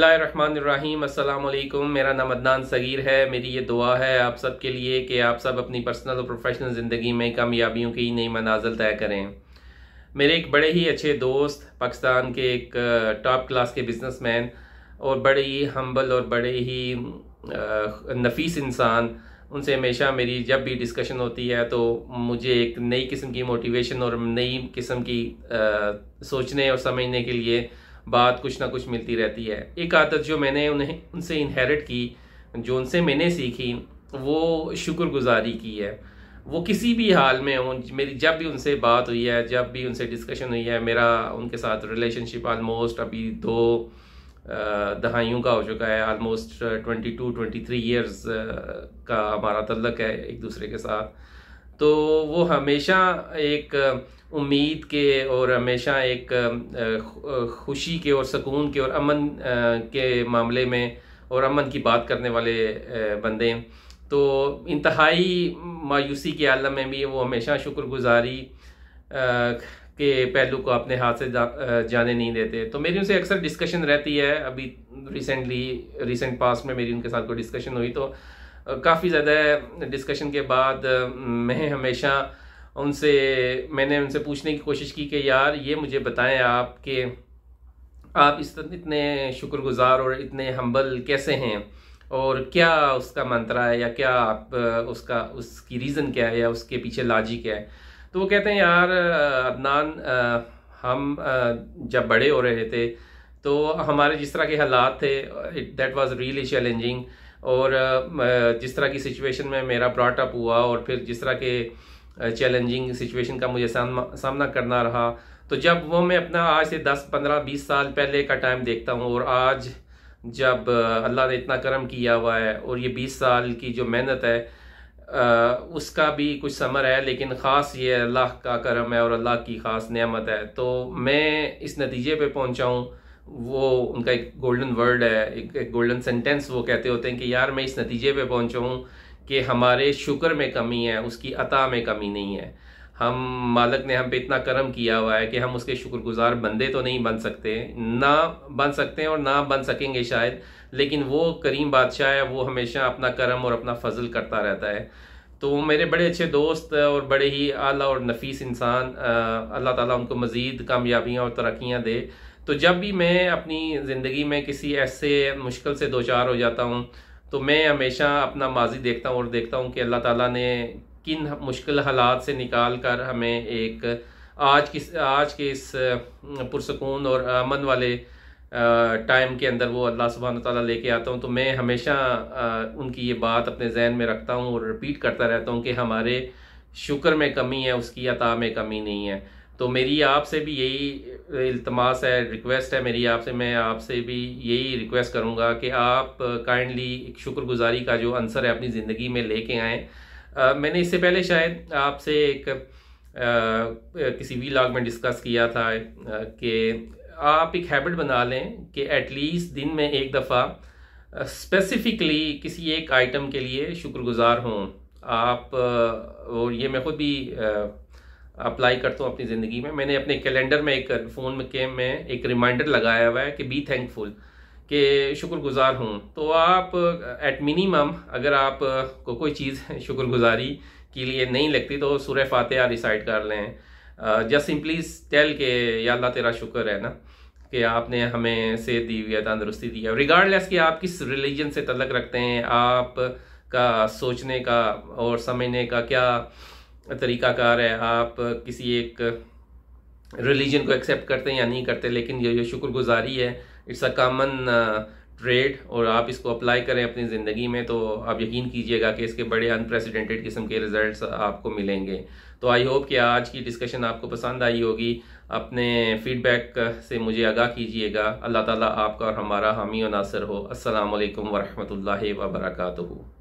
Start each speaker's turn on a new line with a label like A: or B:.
A: रहीम अस्सलाम मेरा नाम अदनान सगीर है मेरी ये दुआ है आप सब के लिए कि आप सब अपनी पर्सनल और प्रोफेशनल ज़िंदगी में कामयाबियों की नई मनाजिल तय करें मेरे एक बड़े ही अच्छे दोस्त पाकिस्तान के एक टॉप क्लास के बिजनेसमैन और बड़े ही हम्बल और बड़े ही नफीस इंसान उनसे हमेशा मेरी जब भी डिस्कशन होती है तो मुझे एक नई किस्म की मोटिवेशन और नई किस्म की आ, सोचने और समझने के लिए बात कुछ ना कुछ मिलती रहती है एक आदत जो मैंने उन्हें उनसे इनहेरिट की जो उनसे मैंने सीखी वो शुक्रगुजारी की है वो किसी भी हाल में हों मेरी जब भी उनसे बात हुई है जब भी उनसे डिस्कशन हुई है मेरा उनके साथ रिलेशनशिप आलमोस्ट अभी दो दहाइयों का हो चुका है almost twenty two twenty three years का हमारा तल्लक है एक दूसरे के साथ तो वो हमेशा एक उम्मीद के और हमेशा एक खुशी के और सुकून के और अमन के मामले में और अमन की बात करने वाले बंदे हैं तो इंतहाई मायूसी के आलम में भी वो हमेशा शुक्रगुजारी के पहलू को अपने हाथ से जाने नहीं देते तो मेरी उनसे अक्सर डिस्कशन रहती है अभी रिसेंटली रिसेंट पास में मेरी उनके साथ कोई डिस्कशन हुई तो काफ़ी ज़्यादा डिस्कशन के बाद मैं हमेशा उनसे मैंने उनसे पूछने की कोशिश की कि यार ये मुझे बताएं आप कि आप इस इतने शुक्रगुजार और इतने हम्बल कैसे हैं और क्या उसका मंत्रा है या क्या आप उसका उसकी रीज़न क्या है या उसके पीछे लाजिक है तो वो कहते हैं यार अदनान हम जब बड़े हो रहे थे तो हमारे जिस तरह के हालात थे दैट वाज रियली चैलेंजिंग और जिस तरह की सिचुएशन में मेरा ब्रॉटअप हुआ और फिर जिस तरह के चैलेंजिंग सिचुएशन का मुझे सामना करना रहा तो जब वो मैं अपना आज से 10 15 20 साल पहले का टाइम देखता हूँ और आज जब अल्लाह ने इतना करम किया हुआ है और ये 20 साल की जो मेहनत है उसका भी कुछ समर है लेकिन ख़ास ये अल्लाह का करम है और अल्लाह की ख़ास नमत है तो मैं इस नतीजे पर पहुँचाऊँ वो उनका एक गोल्डन वर्ड है एक, एक गोल्डन सेंटेंस वो कहते होते हैं कि यार मैं इस नतीजे पे पहुंचा हूँ कि हमारे शुक्र में कमी है उसकी अता में कमी नहीं है हम मालक ने हम पे इतना करम किया हुआ है कि हम उसके शुक्रगुजार बंदे तो नहीं बन सकते ना बन सकते हैं और ना बन सकेंगे शायद लेकिन वो करीम बादशाह है वो हमेशा अपना करम और अपना फजल करता रहता है तो मेरे बड़े अच्छे दोस्त और बड़े ही आला और नफीस इंसान अल्लाह ताला उनको मज़ीद कामयाबियाँ और तरक्याँ दे तो जब भी मैं अपनी ज़िंदगी में किसी ऐसे मुश्किल से दो चार हो जाता हूँ तो मैं हमेशा अपना माजी देखता हूँ और देखता हूँ कि अल्लाह ताला ने किन मुश्किल हालात से निकाल कर हमें एक आज किस आज के इस पुरसकून और अमन वाले टाइम के अंदर वो अल्लाह सुबहान तला लेके आता हूँ तो मैं हमेशा उनकी ये बात अपने जहन में रखता हूँ और रिपीट करता रहता हूँ कि हमारे शुक्र में कमी है उसकी अता में कमी नहीं है तो मेरी आपसे भी यही इल्तमास है रिक्वेस्ट है मेरी आपसे मैं आपसे भी यही रिक्वेस्ट करूँगा कि आप काइंडली एक शुक्रगुजारी का जो आंसर है अपनी ज़िंदगी में लेके आएँ मैंने इससे पहले शायद आपसे एक आ, किसी वी लॉग में डिस्कस किया था कि आप एक हैबिट बना लें कि एटलीस्ट दिन में एक दफ़ा स्पेसिफिकली किसी एक आइटम के लिए शुक्रगुजार हों आप और ये मैं खुद भी अप्लाई करता हूँ अपनी ज़िंदगी में मैंने अपने कैलेंडर में एक फ़ोन के में एक रिमाइंडर लगाया हुआ है कि बी थैंकफुल कि शुक्रगुजार हूँ तो आप एट मिनिमम अगर आप को कोई चीज़ शुक्रगुजारी के लिए नहीं लगती तो सुरह फातह रिसाइड कर लें जस्ट सिंपली टेल के या अल्लाह तेरा शुक्र है ना कि आपने हमें सेहत दी हुई है तंदरुस्ती दी है रिगार्डलेस कि आप किस रिलीजन से तलक रखते हैं आप का सोचने का और समझने का क्या तरीक़ाकार है आप किसी एक रिलीजन को एक्सेप्ट करते हैं या नहीं करते लेकिन ये, जो शुक्रगुजारी है इट्स अ कामन ट्रेड और आप इसको अप्लाई करें अपनी ज़िंदगी में तो आप यकीन कीजिएगा कि इसके बड़े अनप्रेसिडेंटेड किस्म के रिजल्ट्स आपको मिलेंगे तो आई होप कि आज की डिस्कशन आपको पसंद आई होगी अपने फीडबैक से मुझे आगाह कीजिएगा अल्लाह ताला आपका और हमारा हामी और नासर हो असलकम वरहमल वबरकू